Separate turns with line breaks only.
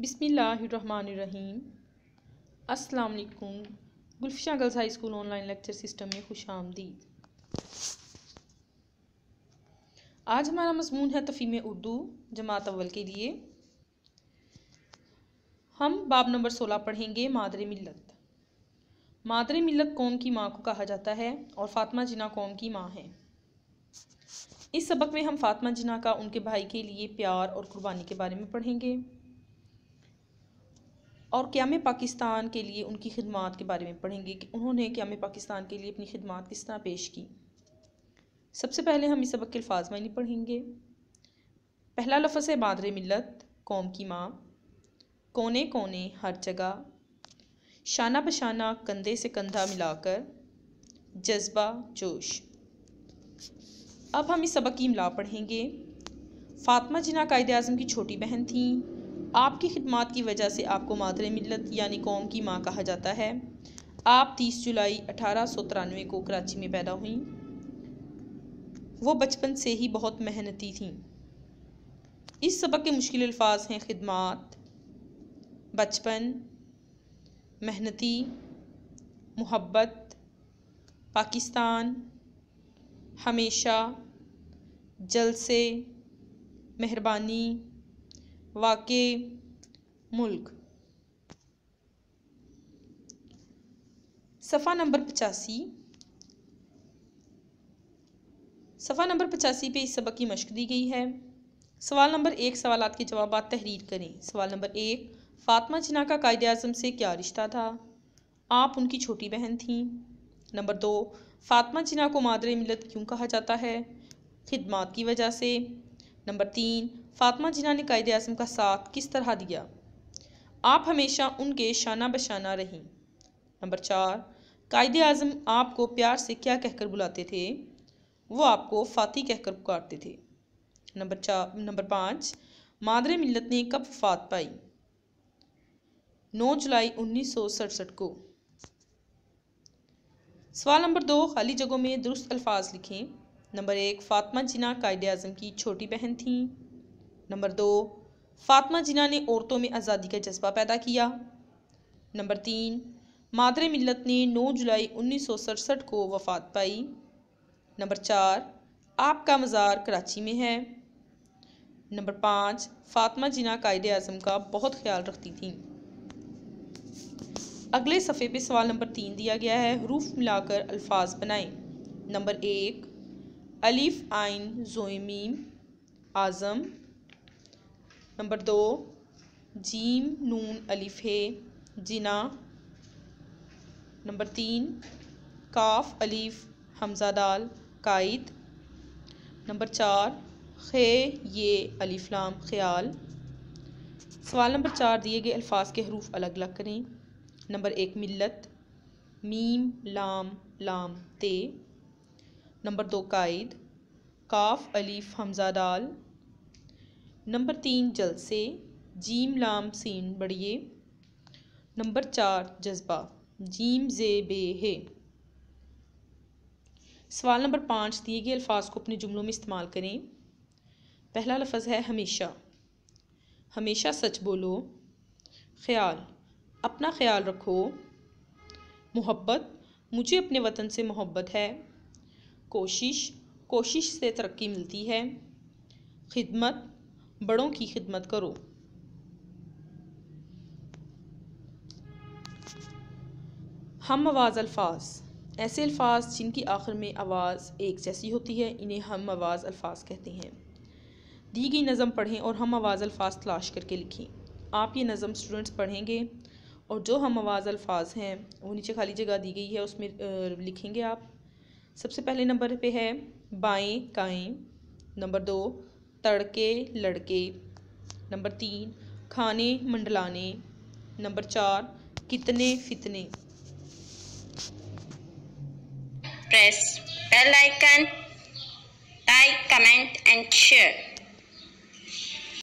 बिसमीम् अस्सलाम वालेकुम Gulfisha girls high school online lecture system में खुश आमदी आज हमारा मजमून है तफीम उर्दू जमात अव्वल के लिए हम बाब नंबर सोलह पढ़ेंगे मादर मिलत मादर मिलत कौम की माँ को कहा जाता है और फातिमा जिना कौम की माँ है इस सबक में हम फातिमा जिना का उनके भाई के लिए प्यार और कुर्बानी के बारे में पढ़ेंगे और क़्याम पाकिस्तान के लिए उनकी खिदमत के बारे में पढ़ेंगे कि उन्होंने क़्याम पाकिस्तान के लिए अपनी खिदमत किस तरह पेश की सबसे पहले हम इस सबक के अल्फाज मायने पढ़ेंगे पहला लफ्स है बादर मिलत कौम की माँ कोने कोने हर जगह शाना बशाना कंधे से कंधा मिलाकर जज्बा जोश अब हम इस सबक की इमला पढ़ेंगे फातमा जिना कायद अजम की छोटी बहन थी आपकी खिदमत की वजह से आपको मादर मिलत यानी कौम की माँ कहा जाता है आप 30 जुलाई अठारह सौ तिरानवे को कराची में पैदा हुई वो बचपन से ही बहुत मेहनती थीं इस सबक के मुश्किल अल्फाज हैं खिदमत बचपन मेहनती मोहब्बत पाकिस्तान हमेशा जलसे मेहरबानी वाकई मुल्क सफ़ा नंबर पचासी सफ़ा नंबर पचासी पे इस सबक की मशक दी गई है सवाल नंबर एक सवाल के जवाब तहरीर करें सवाल नंबर एक फ़ातमा जिना का कायद अजम से क्या रिश्ता था आप उनकी छोटी बहन थीं नंबर दो फ़ातमा जिना को मादर मिलत क्यों कहा जाता है खिदमात की वजह से नंबर तीन फातमा जिना ने कायद अजम का साथ किस तरह दिया आप हमेशा उनके शाना बशाना रहीं नंबर चार कायद अजम आपको प्यार से क्या कहकर बुलाते थे वो आपको फ़ाती कहकर पुकारते थे नंबर चार नंबर पाँच मादरे मिलत ने कब फात पाई नौ जुलाई उन्नीस सौ सड़सठ को सवाल नंबर दो खाली जगहों में दुरुस्त अल्फाज लिखें नंबर एक फ़ातिमा जिना कायद अजम की छोटी बहन थी नंबर दो फ़ातिमा जिना ने औरतों में आज़ादी का जज्बा पैदा किया नंबर तीन मादर मिलत ने 9 जुलाई उन्नीस सौ सड़सठ को वफात पाई नंबर चार आपका मज़ार कराची में है नंबर पाँच फ़ातिमा जिना कायद अजम का बहुत ख्याल रखती थी अगले सफ़े पे सवाल नंबर तीन दिया गया है हरूफ मिलाकर अल्फाज बनाएं नंबर एक अलीफ आइन जोमीम आज़म नंबर दो जीम नून अलिफ है जिना नंबर तीन काफ अलीफ हमजा दाल कायद नंबर चार खे ये अलीफ़लाम ख्याल सवाल नंबर चार दिए गए अल्फाज के हरूफ अलग अलग करें नंबर एक मिलत मीम लाम लाम ते नंबर दो कायद काफ अलीफ हमज़ा डाल नंबर तीन जलसे जीम लाम सीन बढ़िए नंबर चार जज्बा जीम जे बे है सवाल नंबर पाँच दिए गए अल्फाज को अपने जुमलों में इस्तेमाल करें पहला लफज है हमेशा हमेशा सच बोलो ख्याल अपना ख्याल रखो मोहब्बत मुझे अपने वतन से मोहब्बत है कोशिश कोशिश से तरक्की मिलती है खिदमत बड़ों की खिदमत करो हम आवाज़ अल्फाज ऐसे अल्फाज जिनकी आखिर में आवाज़ एक जैसी होती है इन्हें हम आवाज़ अल्फाज कहते हैं दी गई नज़म पढ़ें और हम आवाज़ अल्फाज तलाश करके लिखें आप ये नज़म स्टूडेंट्स पढ़ेंगे और जो हम आवाज़ अल्फाज हैं वो नीचे खाली जगह दी गई है उसमें लिखेंगे आप सबसे पहले नंबर पे है बाएं काएं नंबर दो तड़के लड़के नंबर तीन खाने मंडलाने नंबर चार कितने फितने press bell icon like comment and share